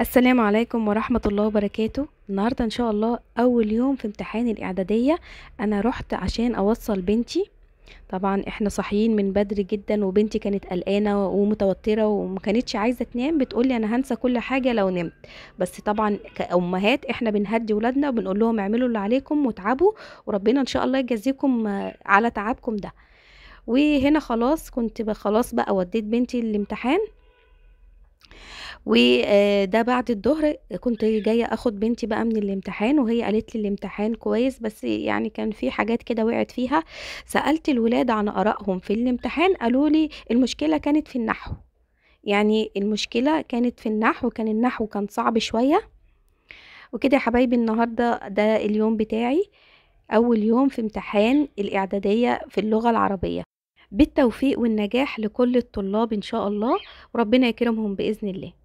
السلام عليكم ورحمة الله وبركاته النهاردة إن شاء الله أول يوم في امتحان الإعدادية أنا رحت عشان أوصل بنتي طبعا احنا صاحيين من بدري جدا وبنتي كانت قلقانة ومتوترة ومكانتش عايزة تنام بتقولي أنا هنسى كل حاجة لو نمت بس طبعا كأمهات احنا بنهدي ولادنا وبنقول لهم اعملوا اللي عليكم وتعبوا وربنا إن شاء الله يجازيكم على تعبكم ده وهنا خلاص كنت خلاص بقى وديت بنتي الامتحان وده بعد الظهر كنت جايه اخد بنتي بقى من الامتحان وهي قالت لي الامتحان كويس بس يعني كان في حاجات كده وقعت فيها سالت الولاد عن ارائهم في الامتحان قالوا لي المشكله كانت في النحو يعني المشكله كانت في النحو كان النحو كان صعب شويه وكده يا حبايبي النهارده ده اليوم بتاعي اول يوم في امتحان الاعداديه في اللغه العربيه بالتوفيق والنجاح لكل الطلاب ان شاء الله وربنا يكرمهم باذن الله